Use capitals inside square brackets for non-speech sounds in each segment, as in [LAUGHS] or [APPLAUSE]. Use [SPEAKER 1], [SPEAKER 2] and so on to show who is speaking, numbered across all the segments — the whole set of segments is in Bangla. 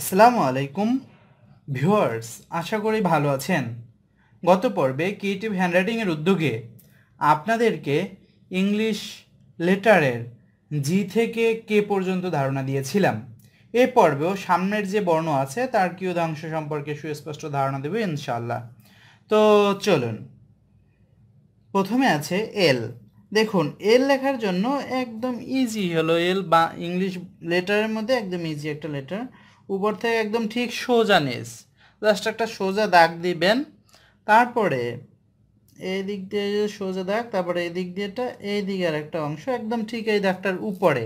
[SPEAKER 1] আসসালামু আলাইকুম ভিউয়ার্স আশা করি ভালো আছেন গত পর্বে ক্রিয়েটিভ হ্যান্ডরাইটিংয়ের উদ্যোগে আপনাদেরকে ইংলিশ লেটারের জি থেকে কে পর্যন্ত ধারণা দিয়েছিলাম এ পর্বেও সামনের যে বর্ণ আছে তার কিয়দাংশ সম্পর্কে সুস্পষ্ট ধারণা দেবে ইনশাল্লাহ তো চলুন প্রথমে আছে এল দেখুন এল লেখার জন্য একদম ইজি হলো এল বা ইংলিশ লেটারের মধ্যে একদম ইজি একটা লেটার উপর থেকে একদম ঠিক সোজা নিচ জাস্ট একটা সোজা দাগ দিবেন তারপরে এই দিক দিয়ে সোজা দাগ তারপরে এই দিক দিয়েটা এই দিকে আর একটা অংশ একদম ঠিক এই দাগটার উপরে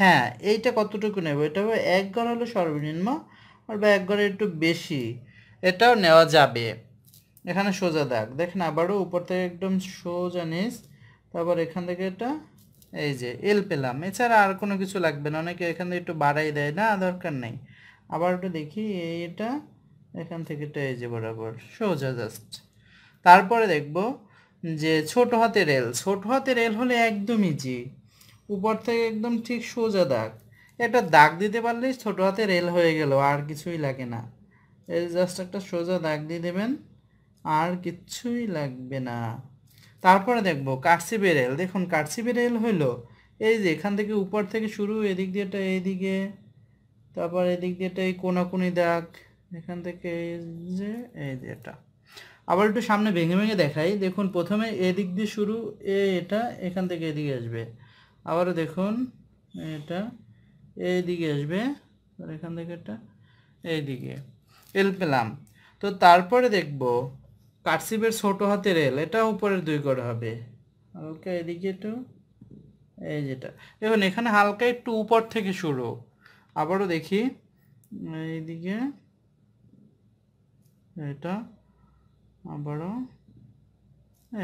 [SPEAKER 1] হ্যাঁ এইটা কতটুকু নেব এটা হবে এক গড় হলো সর্বনিম্ন বা এক গড়ে একটু বেশি এটাও নেওয়া যাবে এখানে সোজা দাগ দেখেন আবারও উপর থেকে একদম সোজা নিস তারপর এখান থেকে এটা এই যে এল পেলাম এছাড়া আর কোনো কিছু লাগবে না অনেকে এখান থেকে একটু বাড়াই দেয় না দরকার নেই আবার একটু দেখি এটা এখান থেকে এটা এই যে বরাবর সোজা জাস্ট তারপরে দেখব যে ছোট হাতে রেল ছোট হাতে রেল হলে একদম ইজি উপর থেকে একদম ঠিক সোজা দাগ একটা দাগ দিতে পারলেই ছোট হাতে রেল হয়ে গেল আর কিছুই লাগে না এই জাস্ট একটা সোজা দাগ দিয়ে দেবেন আর কিছুই লাগবে না তারপরে দেখবো কারসিবে রেল দেখুন কারসিবে রেল হইলো এই যে এখান থেকে উপর থেকে শুরু এদিক দিয়ে এটা এইদিকে তারপর এদিক দিয়ে এটা এই কোনাকুনি দেখ এখান থেকে এই যে এই যে এটা আবার একটু সামনে ভেঙে ভেঙে দেখাই দেখুন প্রথমে এদিক দিয়ে শুরু এ এটা এখান থেকে এদিকে আসবে আবারও দেখুন এটা এদিকে আসবে আর এখান থেকে এটা এইদিকে এল পেলাম তো তারপরে দেখব কাটসিপের ছোট হাতের রেল এটা উপরের দুই করে হবে হালকা এদিকে একটু এই যেটা দেখুন এখানে হালকা একটু উপর থেকে শুরু আবারও দেখি এইদিকে এটা আবারও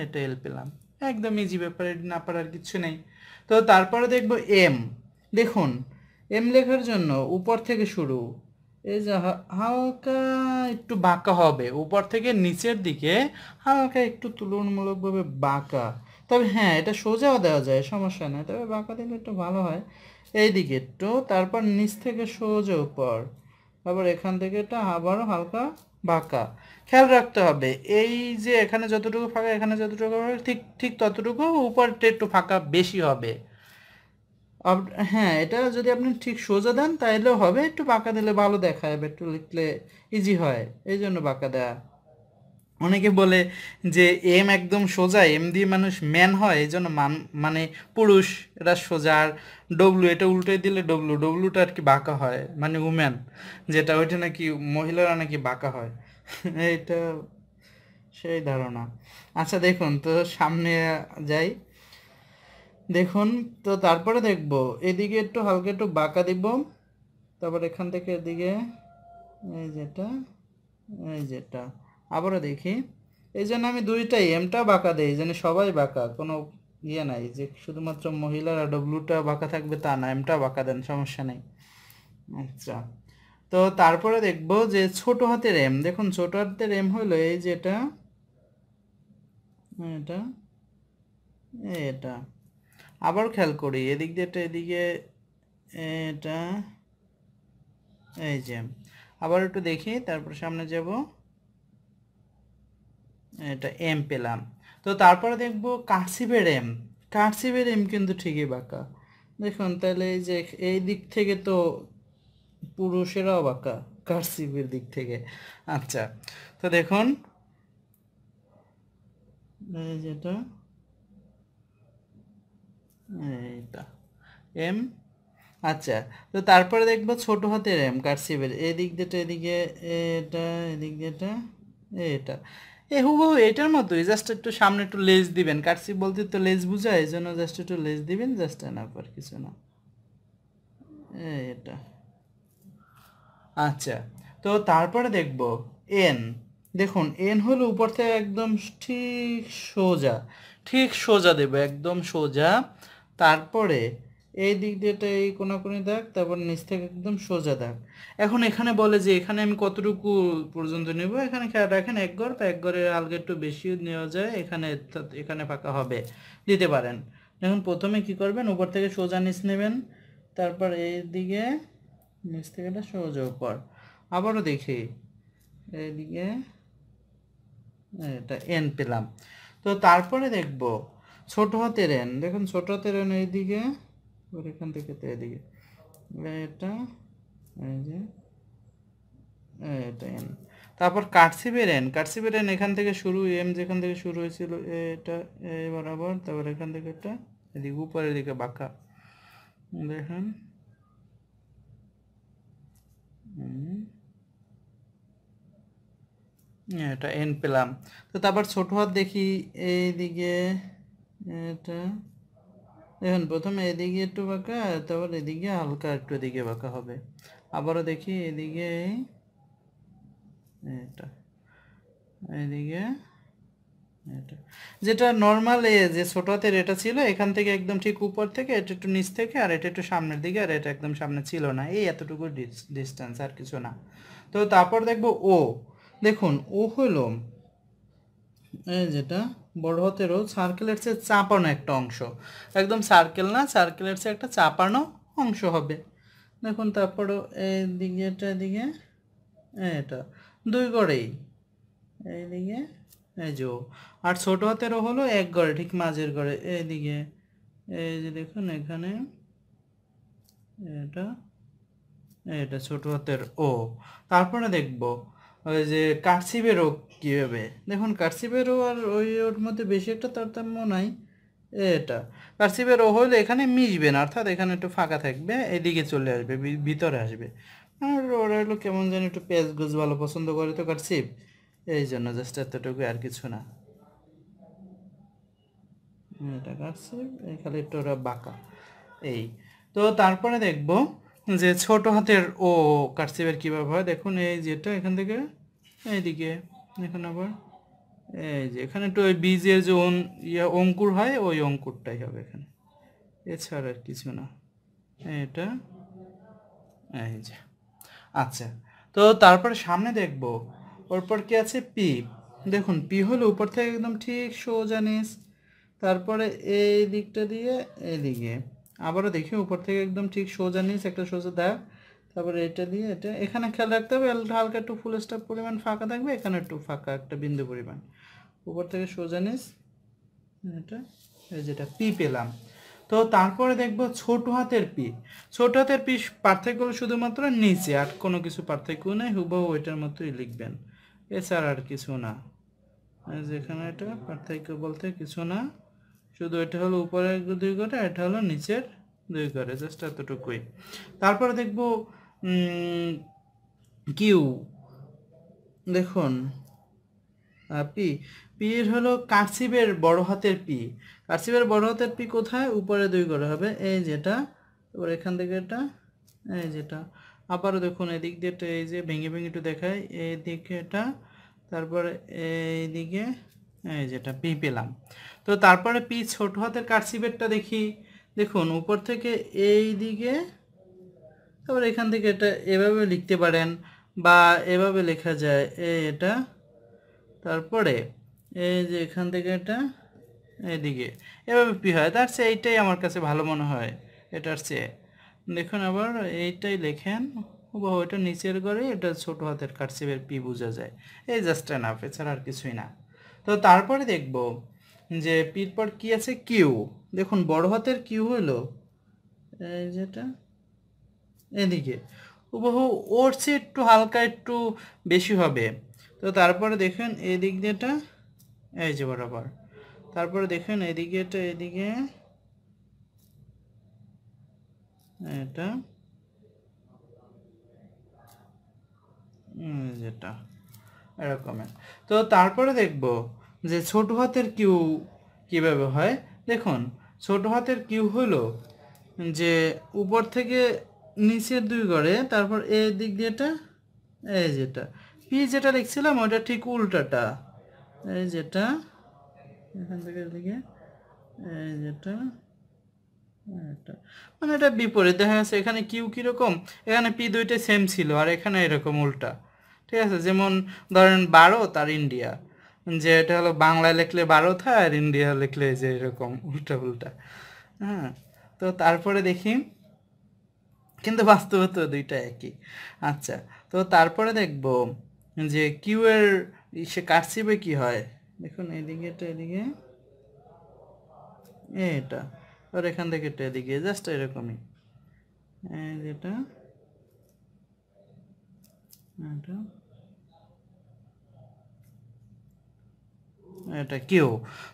[SPEAKER 1] এটা এল পেলাম একদম ইজি ব্যাপার এটা না পারার কিছু নেই তো তারপরে দেখব এম দেখুন এম লেখার জন্য উপর থেকে শুরু এই যে হালকা একটু বাঁকা হবে উপর থেকে নিচের দিকে হালকা একটু তুলনামূলকভাবে বাঁকা তবে হ্যাঁ এটা সোজাও দেওয়া যায় সমস্যা নেই তবে বাঁকা দিলে একটু ভালো হয় এইদিকে তো তারপর নিচ থেকে সোজা উপর তারপর এখান থেকে এটা আবারও হালকা বাঁকা খেয়াল রাখতে হবে এই যে এখানে যতটুকু ফাঁকা এখানে যতটুকু ঠিক ঠিক ততটুকু উপরটা একটু ফাঁকা বেশি হবে হ্যাঁ এটা যদি আপনি ঠিক সোজা দেন তাহলেও হবে একটু বাঁকা দিলে ভালো দেখা যাবে একটু লিখলে ইজি হয় এই জন্য বাঁকা দেয়া অনেকে বলে যে এম একদম সোজা এম দিয়ে মানুষ ম্যান হয় এই জন্য মান মানে পুরুষ এটা সোজা আর ডব্লু এটা উল্টে দিলে ডব্লু ডব্লুটা আর কি বাঁকা হয় মানে উম্যান যেটা ওইটা নাকি মহিলারা নাকি বাঁকা হয় [LAUGHS] এটা সেই ধারণা আচ্ছা দেখুন তো সামনে যাই দেখুন তো তারপরে দেখব এদিকে একটু হালকা একটু বাঁকা দিব তারপর এখান থেকে এদিকে এই যেটা এই যেটা আবারও দেখি এই জন্য আমি দুইটাই এমটা বাঁকা দিই এই জন্য সবাই বাঁকা কোনো ইয়ে নাই যে শুধুমাত্র মহিলারা ডব্লুটা বাঁকা থাকবে তা না এমটা বাঁকা দেন সমস্যা নেই আচ্ছা তো তারপরে দেখব যে ছোট হাতের এম দেখুন ছোট হাতের এম হলো এই যে এটা এটা আবার খেয়াল করি এদিক দিয়ে এটা এদিকে এটা এই যে আবার একটু দেখি তারপর সামনে যাব এটা এম পেলাম তো তারপরে দেখব কার্সিভের এম কার্সিভের এম কিন্তু ঠিকই বাঁকা দেখুন তাহলে এই যে এই দিক থেকে তো পুরুষেরাও বাঁকা কার্সিভের দিক থেকে আচ্ছা তো দেখুন যেটা এইটা এম আচ্ছা তো তারপরে দেখবো ছোট হাতের এম কার্সিভের এদিক দিয়েটা এদিকে এটা এদিক দিয়েটা এটা এ হুবহু এটার মতোই জাস্ট একটু সামনে একটু লেজ দিবেন কাটসি বলতে তো লেজ বুঝায় এই জন্য জাস্ট একটু লেজ দিবেন জাস্ট না পার কিছু না এটা আচ্ছা তো তারপরে দেখব এন দেখুন এন হলো উপর থেকে একদম ঠিক সোজা ঠিক সোজা দেব একদম সোজা তারপরে এই দিক দিয়ে এটা এই কোনাকুনি দাগ তারপর নিচ থেকে একদম সোজা দাগ এখন এখানে বলে যে এখানে আমি কতটুকু পর্যন্ত নেব এখানে খেয়াল রাখেন এক গড় তো এক গড়ের আলগে একটু বেশিও নেওয়া যায় এখানে এখানে ফাঁকা হবে দিতে পারেন দেখুন প্রথমে কি করবেন উপর থেকে সোজা নিচ নেবেন তারপর এই দিকে নিচ থেকে এটা সোজা উপর আবারও দেখি এইদিকে এটা এন পেলাম তো তারপরে দেখব ছোট হাতের এন দেখুন ছোট হাতের এন এইদিকে এবার এখান থেকে তো এদিকে এটা এই যে এটা এন তারপর কাটসিপের এন কাটসিপের এন এখান থেকে শুরু এম যেখান থেকে শুরু হয়েছিল এটা এ বরাবর তারপর এখান থেকে একটা এদিকে উপরের দিকে বাঁকা দেখেন হ্যাঁ, এটা এন পেলাম তো তারপর ছোট হাত দেখি এইদিকে এটা দেখুন প্রথমে এদিকে একটু বাঁকা তারপর এদিকে হালকা একটু এদিকে বাঁকা হবে আবারও দেখি এদিকে এটা এদিকে এটা যেটা নর্মাল এ যে ছোট হাতের এটা ছিল এখান থেকে একদম ঠিক উপর থেকে এটা একটু নিচ থেকে আর এটা একটু সামনের দিকে আর এটা একদম সামনে ছিল না এই এতটুকু ডিস্টেন্স আর কিছু না তো তারপর দেখব ও দেখুন ও হলো যেটা বড় হতে রো সার্কেলের চেয়ে চাপানো একটা অংশ একদম সার্কেল না সার্কেলের চেয়ে একটা চাপানো অংশ হবে দেখুন তারপরও এই দিকে এটা এদিকে এটা দুই গড়েই এইদিকে এই যে আর ছোটো হাতেরও হলো এক গড়ে ঠিক মাঝের গড়ে এইদিকে এই যে দেখুন এখানে এটা এটা ছোটো হাতের ও তারপরে দেখবো ওই যে রোগ কীভাবে দেখুন কার্সিভেরও আর ওই ওর মধ্যে বেশি একটা তারতম্য নাই এটা কার্সিভের রোগ হলে এখানে মিশবে না অর্থাৎ এখানে একটু ফাঁকা থাকবে এদিকে চলে আসবে ভিতরে আসবে আর ওরা হলো কেমন যেন একটু পেঁয়াজ গোজ ভালো পছন্দ করে তো কার্সিভ এই জন্য জাস্ট এতটুকু আর কিছু না এটা কাটছে খালি একটু ওরা বাঁকা এই তো তারপরে দেখবো যে ছোট হাতের ও কার্সিভের কীভাবে হয় দেখুন এই যেটা এখান থেকে এইদিকে এখন আবার এই যে এখানে একটু ওই বীজের যে ওন ইয়ে অঙ্কুর হয় ওই অঙ্কুরটাই হবে এখানে এছাড়া আর কিছু না এটা এই যে আচ্ছা তো তারপরে সামনে দেখব ওরপর কি আছে পি দেখুন পি হলো উপর থেকে একদম ঠিক সোজা জানিস তারপরে এই দিকটা দিয়ে এদিকে আবারও দেখি উপর থেকে একদম ঠিক সোজা নিস একটা সোজা দেখ তারপরে এটা দিয়ে এটা এখানে খেয়াল রাখতে হবে হালকা একটু ফুল স্টাপ পরিমাণ ফাঁকা থাকবে এখানে একটু ফাঁকা একটা বিন্দু পরিমাণ উপর থেকে সোজা নিস এটা যেটা পি পেলাম তো তারপরে দেখবো ছোট হাতের পি ছোট হাতের পি পার্থক্য শুধুমাত্র নিচে আর কোনো কিছু পার্থক্য নেই হুবহু ওইটার মতোই লিখবেন এছাড়া আর কিছু না যেখানে এটা পার্থক্য বলতে কিছু না শুধু এটা হলো উপরের দুই করে এটা হলো নিচের দুই করে জাস্ট এতটুকুই তারপরে দেখব কিউ দেখুন পি পি এর হলো কার্সিভের বড় হাতের পি কার্সিভের বড় হাতের পি কোথায় উপরে দুই করে হবে এই যেটা এবার এখান থেকে এটা এই যেটা আবারও দেখুন এদিক দিয়ে এই যে ভেঙে ভেঙে একটু দেখায় এদিকে এটা এই এইদিকে এই যেটা পি পেলাম তো তারপরে পি ছোট হাতের কার্সিপেটটা দেখি দেখুন উপর থেকে এই দিকে তারপর এখান থেকে এটা এভাবে লিখতে পারেন বা এভাবে লেখা যায় এই এটা তারপরে এই যে এখান থেকে এটা এদিকে এভাবে পি হয় তার চেয়ে এইটাই আমার কাছে ভালো মনে হয় এটার চেয়ে দেখুন আবার এইটাই লেখেন ওটা এটা নিচের করে এটা ছোট হাতের কাটসিবের পি বোঝা যায় এই জাস্ট এনাফ এছাড়া আর কিছুই না তো তারপরে দেখব যে পির পর কি আছে কিউ দেখুন বড় হাতের কিউ হলো যেটা এদিকে উপহু ওর চেয়ে একটু হালকা একটু বেশি হবে তো তারপরে দেখেন এদিক দিয়েটা এই যে বরাবর তারপরে দেখেন এদিকে এটা এদিকে এটা যেটা এরকমের তো তারপরে দেখব যে ছোট হাতের কিউ কীভাবে হয় দেখুন ছোট হাতের কিউ হলো যে উপর থেকে নিচের দুই গড়ে তারপর এ দিক দিয়ে এটা এই যেটা পি যেটা লিখছিলাম ওটা ঠিক উল্টাটা এই যেটা এখান থেকে এদিকে এই যেটা এটা মানে এটা বিপরীত দেখা যাচ্ছে এখানে কিউ কীরকম এখানে পি দুইটা সেম ছিল আর এখানে এরকম উল্টা ঠিক আছে যেমন ধরেন ভারত আর ইন্ডিয়া যে এটা হলো বাংলায় লিখলে ভারত হয় আর ইন্ডিয়া লিখলে যে এরকম উল্টা উল্টা হ্যাঁ তো তারপরে দেখি কিন্তু বাস্তবে তো দুইটা একই আচ্ছা তো তারপরে দেখব যে কিউ এর সে কারসিবে কি হয় দেখুন এদিকে এটা এদিকে এটা ওর এখান থেকে এটা এদিকে জাস্ট এরকমই যেটা এটা এটা কিউ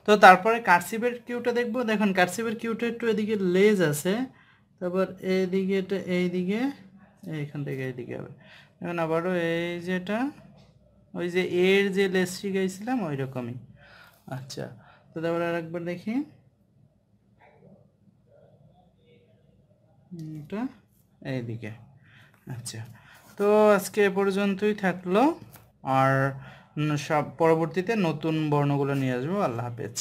[SPEAKER 1] তো তারপরে কার্সিভের কিউটা দেখবো দেখুন কার্সিভের কিউটা একটু এদিকে লেজ আছে তারপর এইদিকে এটা এইদিকে এইখান থেকে এইদিকে হবে এখন আবারও এই যেটা ওই যে এর যে লেজটি গেছিলাম ওই রকমই আচ্ছা তো তারপরে আর একবার দেখি এটা এইদিকে আচ্ছা তো আজকে এ পর্যন্তই থাকলো আর সব পরবর্তীতে নতুন বর্ণগুলো নিয়ে আসবো আল্লাহ হাফেজ